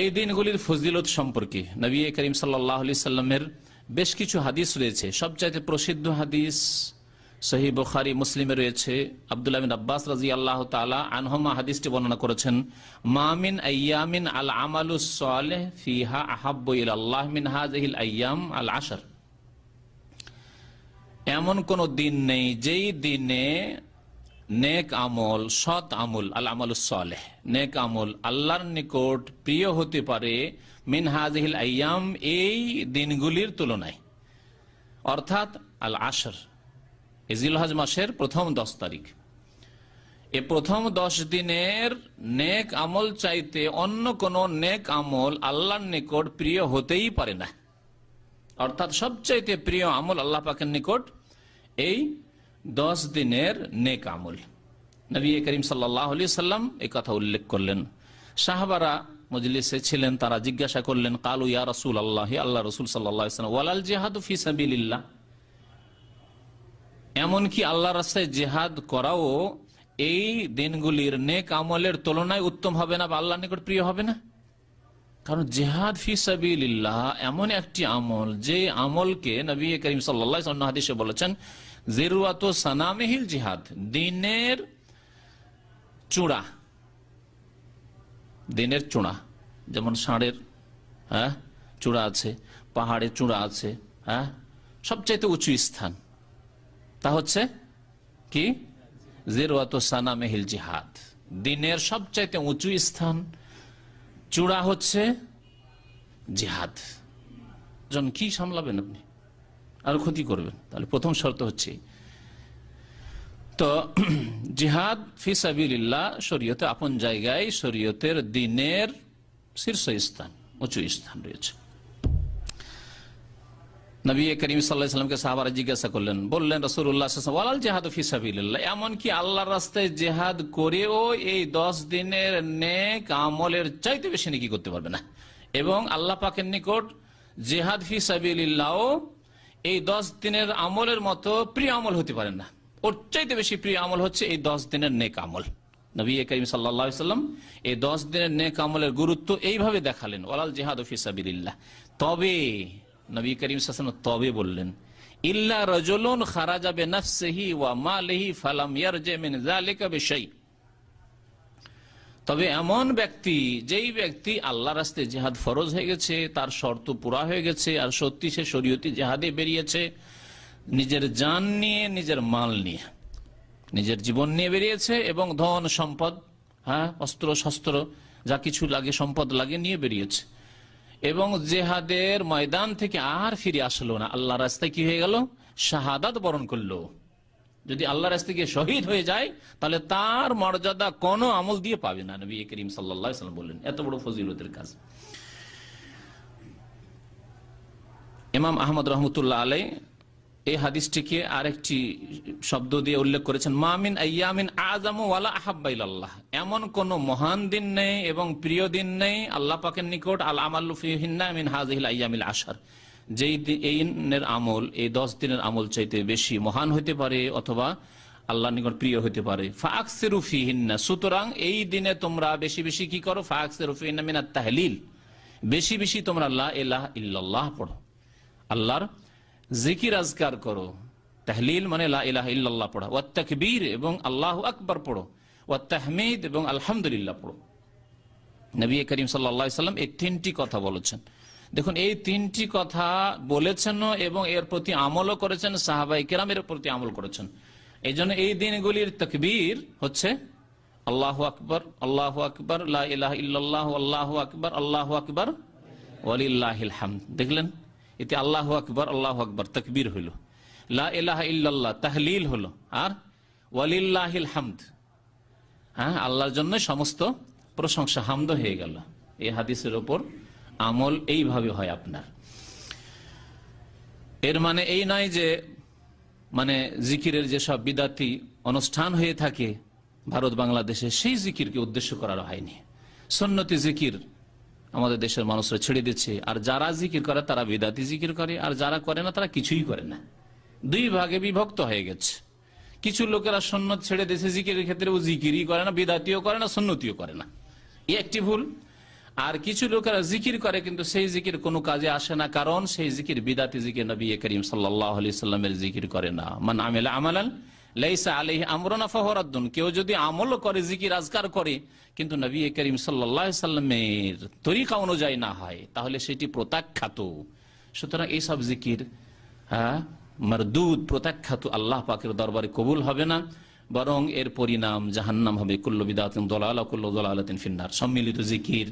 এই দিনগুলির ফজিলত সম্পর্কে নবী করিম সাল্লাহ আলি সাল্লামের বেশ কিছু হাদিস রয়েছে সবচাইতে প্রসিদ্ধ হাদিস সহি বখারি মুসলিমে রয়েছে আবদুল্লাহিন আব্বাস রাজি আল্লাহ তালা আনহমা হাদিসটি বর্ণনা করেছেন মামিন আয়ামিন আল আমাল ফিহা আহাব্ব আল্লাহ মিন হাজহিল আয়াম আল আশার এমন কোন দিন নেই যেই দিনে নেক আমল সৎ আমল আল আমল সালেহ নেক আমল আল্লাহর নিকট প্রিয় হতে পারে মিনহাজহিল আয়াম এই দিনগুলির তুলনায় অর্থাৎ আল আসর ইজিলহাজ মাসের প্রথম দশ তারিখ এ প্রথম দশ দিনের নেক আমল চাইতে অন্য কোন নেক আমল আল্লাহর নিকট প্রিয় হতেই পারে না অর্থাৎ সবচাইতে প্রিয় আমল আল্লাহ পাকের নিকট এই দশ দিনের নেক আমল নবী করিম সাল্লাহ আলি সাল্লাম এই কথা উল্লেখ করলেন শাহবারা মজলিসে ছিলেন তারা জিজ্ঞাসা করলেন কালু ইয়া রসুল আল্লাহ আল্লাহ রসুল সাল্লাম ওয়ালাল জেহাদ ফিসাবিল্লা এমনকি আল্লাহ রাস্তায় জেহাদ করাও এই দিনগুলির নেক আমলের তুলনায় উত্তম হবে না বা আল্লাহ নিকট প্রিয় হবে না কারণ জেহাদ ফি সাবিল্লাহ এমন একটি আমল যে আমলকে নবী করিম সাল্লাহ বলেছেন জেরুয়াত সানামেহিল জিহাদ দিনের চূড়া দিনের চূড়া যেমন ষাঁড়ের হ্যাঁ চূড়া আছে পাহাড়ে চূড়া আছে হ্যাঁ সবচাইতে উঁচু স্থান তা হচ্ছে কি জেরুয়াত সানামেহিল জিহাদ দিনের সবচাইতে উঁচু স্থান চূড়া হচ্ছে জিহাদ জন কি সামলাবেন আপনি আর ক্ষতি করবেন তাহলে প্রথম শর্ত হচ্ছে তো জিহাদ ফিসাবিল্লাহ শরীয়তে আপন জায়গায় শরীয়তের দিনের শীর্ষ স্থান উঁচু স্থান রয়েছে নবী জিজ্ঞাসা করলেন বললেন জেহাদ এমনকি আল্লাহর রাস্তায় জেহাদ করেও এই দশ দিনের চাইতে বেশি করতে পারবে না এবং আল্লাহ পাকের নিকট জেহাদ ফিসাবিল্লাহ এই দশ দিনের আমলের মতো প্রিয় আমল হতে পারেন না ওর চাইতে বেশি প্রিয় আমল হচ্ছে এই দশ দিনের নেক আমল নবী করিম সাল্লাম এই দশ দিনের নেক আমলের গুরুত্ব এইভাবে দেখালেন ওলাল জেহাদ ফিসাবিল্লাহ তবে নবী করিম সাসন তবে বললেন ইল্লা রজলুন খারাজাবে নফসেহি ওয়া মালেহি ফালাম ইয়ারজে মিন জালিকা বিশাই তবে এমন ব্যক্তি যেই ব্যক্তি আল্লাহ রাস্তে জেহাদ ফরজ হয়ে গেছে তার শর্ত পুরা হয়ে গেছে আর সত্যি সে শরীয়তি জেহাদে বেরিয়েছে নিজের যান নিয়ে নিজের মাল নিয়ে নিজের জীবন নিয়ে বেরিয়েছে এবং ধন সম্পদ হ্যাঁ অস্ত্র শস্ত্র যা কিছু লাগে সম্পদ লাগে নিয়ে বেরিয়েছে এবং জেহাদের ময়দান থেকে আর ফিরে আসলো না আল্লাহ রাস্তায় কি হয়ে গেল শাহাদাত বরণ করলো যদি আল্লাহর রাস্তে গিয়ে শহীদ হয়ে যায় তাহলে তার মর্যাদা কোন আমল দিয়ে পাবে না নবী করিম সাল্লাম বললেন এত বড় ফজিলতের কাজ ইমাম আহমদ রহমতুল্লাহ আলাই এই হাদিসটিকে আরেকটি শব্দ দিয়ে উল্লেখ করেছেন মামিন আয়ামিন আজম ওয়ালা আহাবাই আল্লাহ এমন কোন মহান দিন নেই এবং প্রিয় দিন নেই আল্লাহ পাকের নিকট আল আমালুফিহিন হাজিল আয়ামিল আসার যেই দিনের আমল এই দশ দিনের আমল চাইতে বেশি মহান হইতে পারে অথবা আল্লাহ নিকট প্রিয় হইতে পারে ফাকসেরুফিহিনা সুতরাং এই দিনে তোমরা বেশি বেশি কি করো ফাকসেরুফিহিনা মিনা তাহলিল বেশি বেশি তোমরা আল্লাহ ইলাহ ইল্লাহ পড়ো আল্লাহর জিকির আজকার করো তাহলিল মানে লা ইল্লাহ পড়ো পড়া ওয়া এবং আল্লাহ আকবর পড়ো ওয়া তাহমিদ এবং আলহামদুলিল্লাহ পড়ো নবী করিম সাল্লাল্লাহু সাল্লাম এই তিনটি কথা বলেছেন দেখুন এই তিনটি কথা বলেছেন এবং এর প্রতি আমলও করেছেন সাহাবাই কেরাম এর প্রতি আমল করেছেন এই জন্য এই দিনগুলির তকবীর হচ্ছে আল্লাহ আকবর আল্লাহ আকবর ইহ আল্লাহ আকবর আল্লাহ আকবর ওয়ালিল্লাহিল দেখলেন এতে আল্লাহ আকবর আল্লাহ আকবর তকবীর হইল লাহ তাহলিল হলো আর ওয়ালিল্লাহিল হামদ হ্যাঁ আল্লাহর জন্য সমস্ত প্রশংসা হামদ হয়ে গেল এই হাদিসের ওপর আমল এইভাবে হয় আপনার এর মানে এই নয় যে মানে জিকিরের যেসব বিদাতি অনুষ্ঠান হয়ে থাকে ভারত বাংলাদেশে সেই জিকিরকে উদ্দেশ্য করার হয়নি সন্নতি জিকির আমাদের দেশের মানুষরা ছেড়ে দিচ্ছে আর যারা জিকির করে তারা বিদাতি জিকির করে আর যারা করে না তারা কিছুই করে না দুই ভাগে বিভক্ত হয়ে গেছে কিছু লোকেরা সন্ন্যত ছেড়ে দিয়েছে জিকিরের ক্ষেত্রে ও জিকিরই করে না বিদাতিও করে না সন্নতিও করে না এ একটি ভুল আর কিছু লোকেরা জিকির করে কিন্তু সেই জিকির কোনো কাজে আসে না কারণ সেই জিকির বিদাতি জিকির নবী করিম সাল্লাহ আলি জিকির করে না মান আমেলা আমালান ফহরাদ্দুন কেউ যদি আমলও করে জিকির আজকার করে কিন্তু নবী করিম সাল্লাহ সাল্লামের তরিকা অনুযায়ী না হয় তাহলে সেটি প্রত্যাখ্যাত সুতরাং এইসব জিকির হ্যাঁ মার দুধ প্রত্যাখ্যাত আল্লাহ পাকের দরবারে কবুল হবে না বরং এর পরিণাম জাহান্নাম হবে কুল্লু বিদাতিন কুল্ল কুল্লু ফিন্নার সম্মিলিত জিকির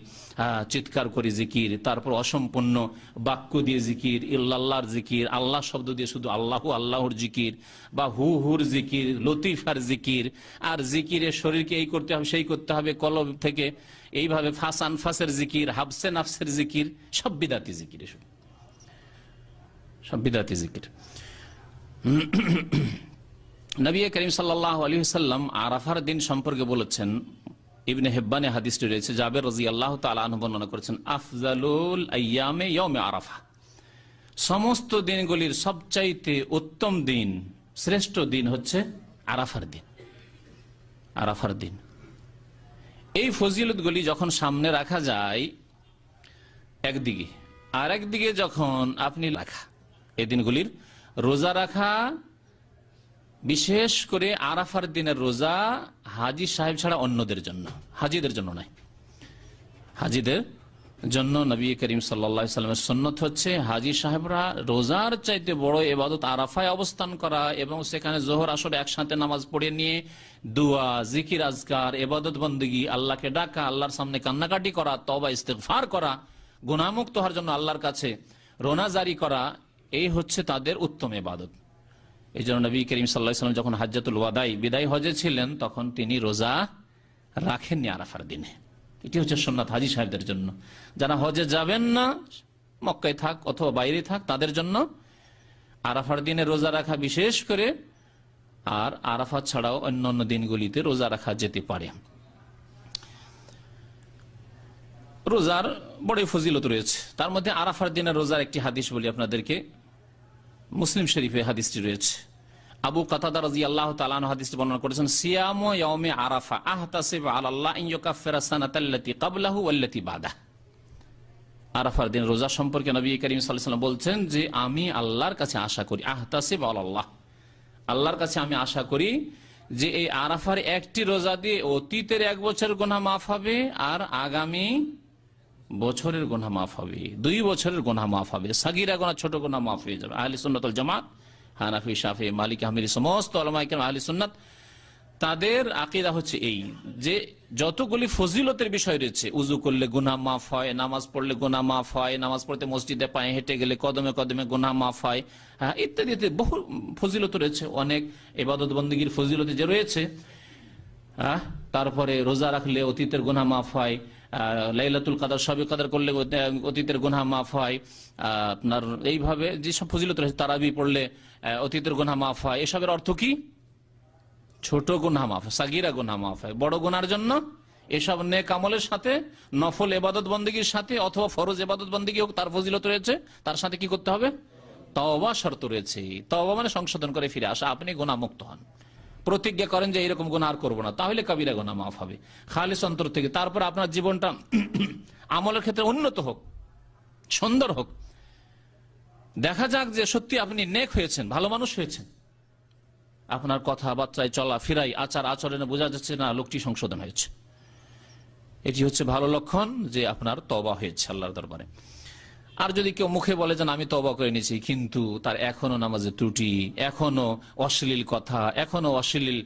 চিৎকার করে জিকির তারপর অসম্পূর্ণ বাক্য দিয়ে জিকির ইল্লাল্লাহর জিকির আল্লাহ শব্দ দিয়ে শুধু আল্লাহ আল্লাহর জিকির বা হু হুর জিকির লতিফার জিকির আর জিকিরে শরীরকে এই করতে হবে সেই করতে হবে কলব থেকে এইভাবে ফাঁস আনফাসের জিকির হাফসে নাফসের জিকির সব বিদাতি জিকির এসব সব বিদাতি জিকির নবী করিম সাল্লাহ আলী সাল্লাম আরাফার দিন সম্পর্কে বলেছেন ইবনে হেব্বানে হাদিসটি রয়েছে জাবের রাজি আল্লাহ তালন বর্ণনা করেছেন আফজালুল আয়ামে ইয়মে আরাফা সমস্ত দিনগুলির সবচাইতে উত্তম দিন শ্রেষ্ঠ দিন হচ্ছে আরাফার দিন আরাফার দিন এই ফজিলতগুলি যখন সামনে রাখা যায় একদিকে আর একদিকে যখন আপনি রাখা এই দিনগুলির রোজা রাখা বিশেষ করে আরাফার দিনের রোজা হাজি সাহেব ছাড়া অন্যদের জন্য হাজিদের জন্য নয় হাজিদের জন্য নবী করিম সাল্লামের সন্ন্যত হচ্ছে হাজি সাহেবরা রোজার চাইতে বড় এবাদত আরাফায় অবস্থান করা এবং সেখানে জোহর আসরে একসাথে নামাজ পড়ে নিয়ে দুয়া জিকির আজকার এবাদত বন্দীগী আল্লাহকে ডাকা আল্লাহর সামনে কান্নাকাটি করা তবা ইস্তেকফার করা গুণামুক্ত হওয়ার জন্য আল্লাহর কাছে রোনা জারি করা এই হচ্ছে তাদের উত্তম এবাদত এই জন্য নবী করিম সাল্লাহাম সাল্লাম যখন হাজ্জাতুল ওয়াদাই বিদায় হজে ছিলেন তখন তিনি রোজা রাখেননি আরাফার দিনে এটি হচ্ছে সোননাথ হাজি সাহেবদের জন্য যারা হজে যাবেন না মক্কায় থাক অথবা বাইরে থাক তাদের জন্য আরাফার দিনে রোজা রাখা বিশেষ করে আর আরাফা ছাড়াও অন্য অন্য দিনগুলিতে রোজা রাখা যেতে পারে রোজার বড় ফজিলত রয়েছে তার মধ্যে আরাফার দিনে রোজার একটি হাদিস বলি আপনাদেরকে মুসলিম শরীফে হাদিসটি রয়েছে আবু কাতাদা রাজি আল্লাহ তালান হাদিসটি বর্ণনা করেছেন সিয়াম ইয়ামে আরাফা আহ আল্লাহ ইয়কাফেরা বাদা আরাফার দিন রোজা সম্পর্কে নবী করিম সাল্লাম বলছেন যে আমি আল্লাহর কাছে আশা করি আহতাসিব আল্লাহ আল্লাহর কাছে আমি আশা করি যে এই আরাফার একটি রোজা দিয়ে অতীতের এক বছর গোনা মাফ হবে আর আগামী বছরের গোনা মাফ হবে দুই বছরের গোনা মাফ হবে সাগিরা গোনা ছোট গোনা মাফ হয়ে যাবে আহলি সুন্নতল জামাত হানাফি শাফি মালিক আহমির সমস্ত আহলি সুন্নাত তাদের আকিরা হচ্ছে এই যে যতগুলি ফজিলতের বিষয় রয়েছে উজু করলে গুনা মাফ হয় নামাজ পড়লে গুনা মাফ হয় নামাজ পড়তে মসজিদে পায়ে হেঁটে গেলে কদমে কদমে গুনা মাফ হয় হ্যাঁ ইত্যাদি ইত্যাদি বহু ফজিলত রয়েছে অনেক এবাদত বন্দীগীর ফজিলতি যে রয়েছে হ্যাঁ তারপরে রোজা রাখলে অতীতের গুনা মাফ হয় লাইলাতুল কাদার সবে কাদার করলে অতীতের গুনহা মাফ হয় আপনার এইভাবে যেসব ফজিলত রয়েছে তারাবি পড়লে অতীতের গুনহা মাফ হয় এসবের অর্থ কি ছোট গুনহা মাফ সাগিরা গুনহা মাফ হয় বড় গুনার জন্য এসব নেক আমলের সাথে নফল এবাদত বন্দীগীর সাথে অথবা ফরজ এবাদত বন্দীগী হোক তার ফজিলত রয়েছে তার সাথে কি করতে হবে তওবা শর্ত রয়েছে তওবা মানে সংশোধন করে ফিরে আসা আপনি গুণামুক্ত হন প্রতিজ্ঞা করেন যে এরকম গুণ আর করবো না তাহলে কাবিরা গোনা মাফ হবে খালিস অন্তর থেকে তারপর আপনার জীবনটা আমলের ক্ষেত্রে উন্নত হোক সুন্দর হোক দেখা যাক যে সত্যি আপনি নেক হয়েছেন ভালো মানুষ হয়েছেন আপনার কথাবার্তায় চলা ফিরাই আচার আচরণে বোঝা যাচ্ছে না লোকটি সংশোধন হয়েছে এটি হচ্ছে ভালো লক্ষণ যে আপনার তবা হয়েছে আল্লাহর দরবারে আর যদি কেউ মুখে বলে যে আমি তবা করে নিয়েছি কিন্তু তার এখনো নামাজে ত্রুটি এখনো অশ্লীল কথা এখনো অশ্লীল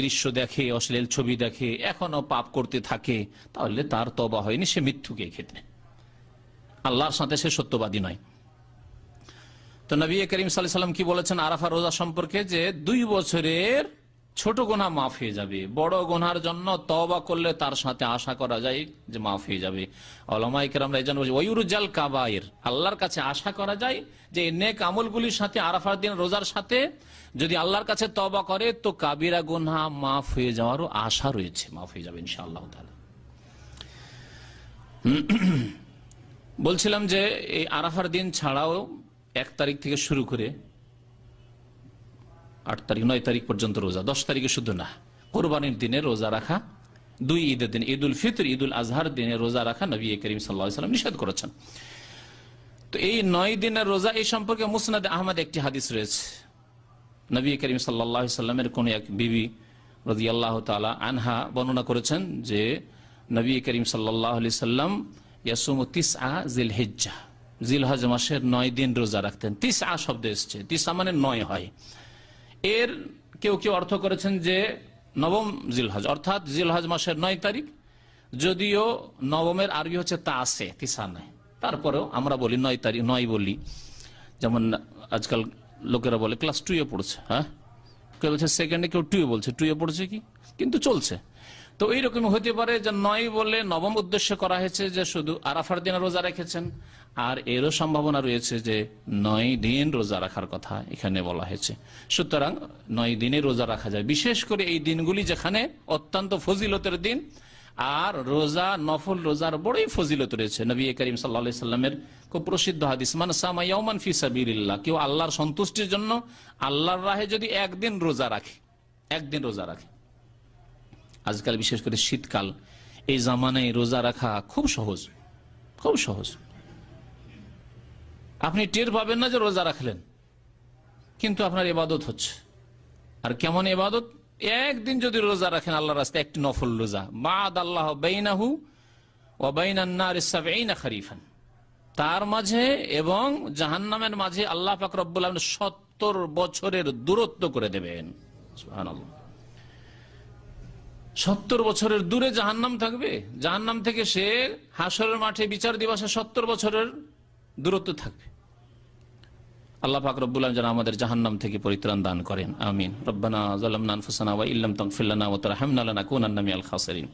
দৃশ্য দেখে অশ্লীল ছবি দেখে এখনো পাপ করতে থাকে তাহলে তার তবা হয়নি সে মৃত্যুকে ক্ষেত্রে আল্লাহর সাথে সে সত্যবাদী নয় তো নবী করিম সাল্লাম কি বলেছেন আরাফা রোজা সম্পর্কে যে দুই বছরের ছোট গোনা মাফ হয়ে যাবে বড় গোনার জন্য তবা করলে তার সাথে আশা করা যায় যে মাফ হয়ে যাবে কাবায়ের আল্লাহর কাছে আশা করা যায় যে নেক আমলগুলির সাথে আরাফার দিন রোজার সাথে যদি আল্লাহর কাছে তবা করে তো কাবিরা গোনা মাফ হয়ে যাওয়ারও আশা রয়েছে মাফ হয়ে যাবে ইনশাআল্লাহ বলছিলাম যে এই আরাফার দিন ছাড়াও এক তারিখ থেকে শুরু করে আট তারিখ নয় তারিখ পর্যন্ত রোজা দশ তারিখে শুধু না কোরবানির দিনে রোজা রাখা দুই ঈদের দিন ঈদ উল ফিতর ঈদ উল আজহার দিনে রোজা রাখা নবী করিম সাল্লাম নিষেধ করেছেন তো এই নয় দিনের রোজা এই সম্পর্কে মুসনাদ আহমদ একটি হাদিস রয়েছে নবী করিম সাল্লাহ সাল্লামের কোন এক বিবি রাজি আল্লাহ তালা আনহা বর্ণনা করেছেন যে নবী করিম সাল্লাহ আলি সাল্লাম ইয়াসুম তিস আ জিল হেজ্জা জিল হজ মাসের নয় দিন রোজা রাখতেন তিস আ শব্দ এসছে তিস মানে নয় হয় এর কেউ কেউ অর্থ করেছেন যে নবম জিলহাজ অর্থাৎ জিলহাজ মাসের নয় তারিখ যদিও নবমের আরবি হচ্ছে তাসে তিসানে তারপরেও আমরা বলি নয় তারিখ নয় বলি যেমন আজকাল লোকেরা বলে ক্লাস টুয়ে পড়ছে হ্যাঁ কেউ বলছে সেকেন্ডে কেউ টুয়ে বলছে টুয়ে পড়ছে কি কিন্তু চলছে তো এইরকম হতে পারে যে নয় বলে নবম উদ্দেশ্য করা হয়েছে যে শুধু আরাফার দিন রোজা রেখেছেন আর এরও সম্ভাবনা রয়েছে যে নয় দিন রোজা রাখার কথা এখানে বলা হয়েছে সুতরাং নয় দিনে রোজা রাখা যায় বিশেষ করে এই দিনগুলি যেখানে অত্যন্ত ফজিলতের দিন আর রোজা নফল রোজার বড়ই ফজিলত রয়েছে নবী করিম সাল্লা সাল্লামের খুব প্রসিদ্ধ হাদিস মান সামাইয়ামান ফিসাবিল্লাহ কেউ আল্লাহর সন্তুষ্টির জন্য আল্লাহর রাহে যদি একদিন রোজা রাখে একদিন রোজা রাখে আজকাল বিশেষ করে শীতকাল এই জামানায় রোজা রাখা খুব সহজ খুব সহজ আপনি টের পাবেন না যে রোজা রাখলেন কিন্তু আপনার এবাদত হচ্ছে আর কেমন এবাদত একদিন যদি রোজা রাখেন আল্লাহ রাস্তায় একটি নফল রোজা বাদ আল্লাহ বেইনাহু খারিফান তার মাঝে এবং জাহান্নামের মাঝে আল্লাহ ফাকরবুল সত্তর বছরের দূরত্ব করে দেবেন আল্লাহ সত্তর বছরের দূরে জাহান্নাম থাকবে জাহান্নাম থেকে সে হাসরের মাঠে বিচার দিবসে সত্তর বছরের দূরত্ব থাকবে আল্লাহ পাক রব্বুল যেন আমাদের জাহান্নাম থেকে পরিত্রাণ দান করেন আমিন রব্বানা নান আনফুসানা ওয়া ইল্লাম তাগফির লানা ওয়া তারহামনা লানাকুনান্না মিনাল খাসিরিন